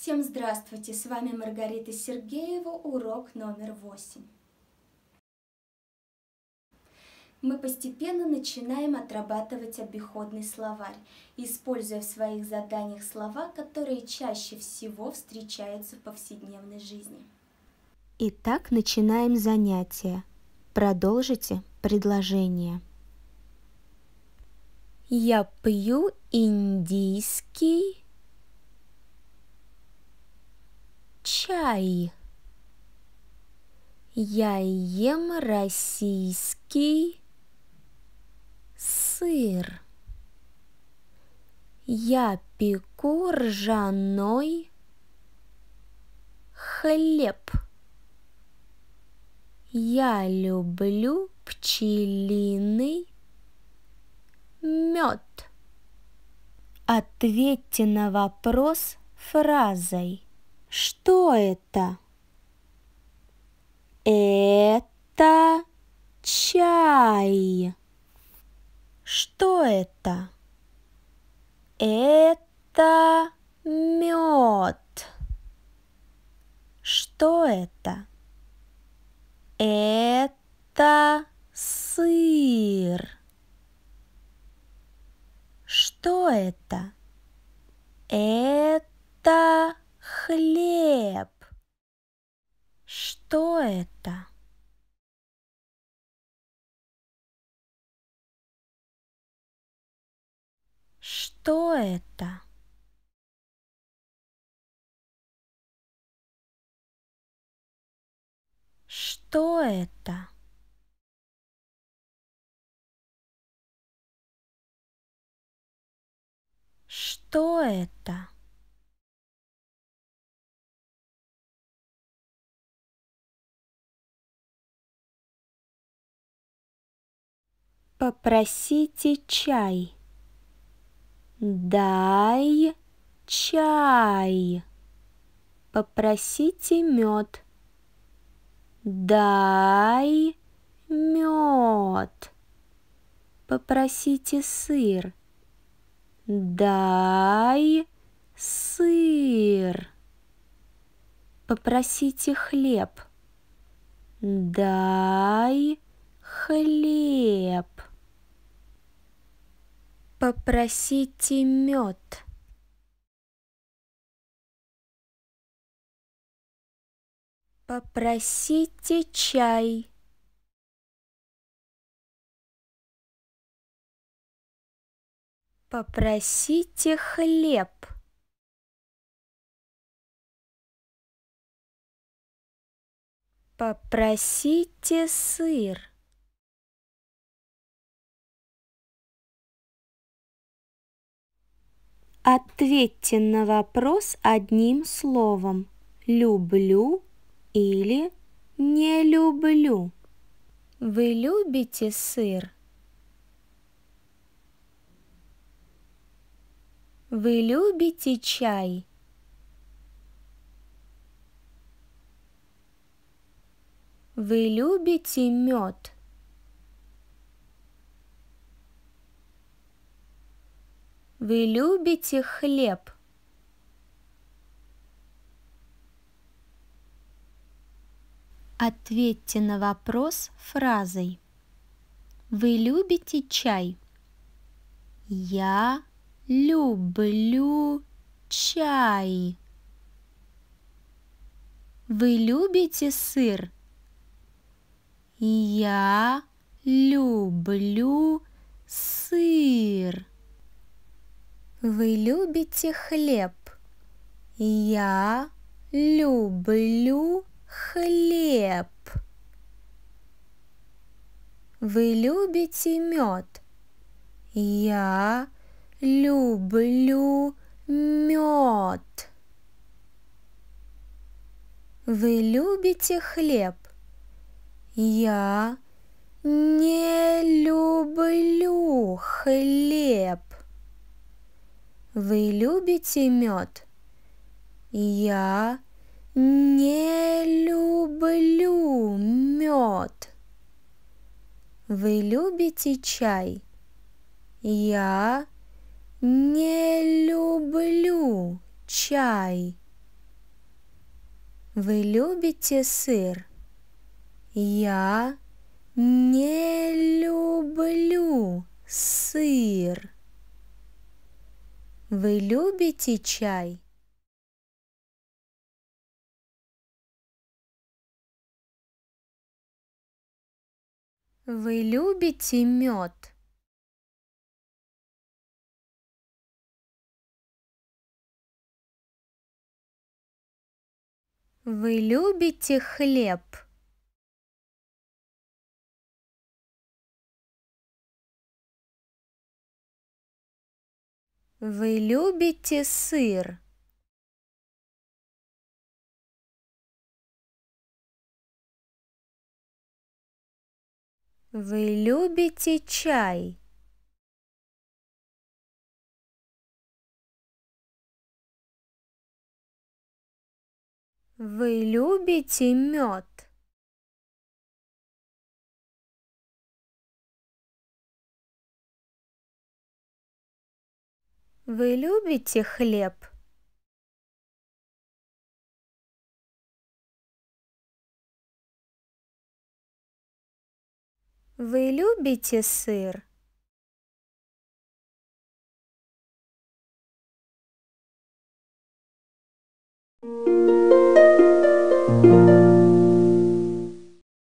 Всем здравствуйте, с вами Маргарита Сергеева, урок номер восемь. Мы постепенно начинаем отрабатывать обиходный словарь, используя в своих заданиях слова, которые чаще всего встречаются в повседневной жизни. Итак, начинаем занятие. Продолжите предложение. Я пью индийский чай. Я ем российский сыр. Я пеку ржаной хлеб. Я люблю пчелиный мед. Ответьте на вопрос фразой – что это? Это чай. Что это? Это мед. Что это? Это сыр. Что это? Это хлеб. Что это? Что это? Что это? Что это? Попросите чай. Дай чай. Попросите мед. Дай мед. Попросите сыр. Дай сыр. Попросите хлеб. Дай хлеб попросите мед попросите чай Попросите хлеб. Попросите сыр. Ответьте на вопрос одним словом. Люблю или не люблю. Вы любите сыр? Вы любите чай? Вы любите мед? Вы любите хлеб? Ответьте на вопрос фразой. Вы любите чай? Я люблю чай. Вы любите сыр? Я люблю сыр. Вы любите хлеб? Я люблю хлеб. Вы любите мед? Я люблю мед. Вы любите хлеб? Я не люблю хлеб. Вы любите мед? Я не люблю мед. Вы любите чай? Я не люблю чай. Вы любите сыр? Я не люблю Вы любите чай? Вы любите мед? Вы любите хлеб? Вы любите сыр? Вы любите чай? Вы любите мед? Вы любите хлеб? Вы любите сыр? thank you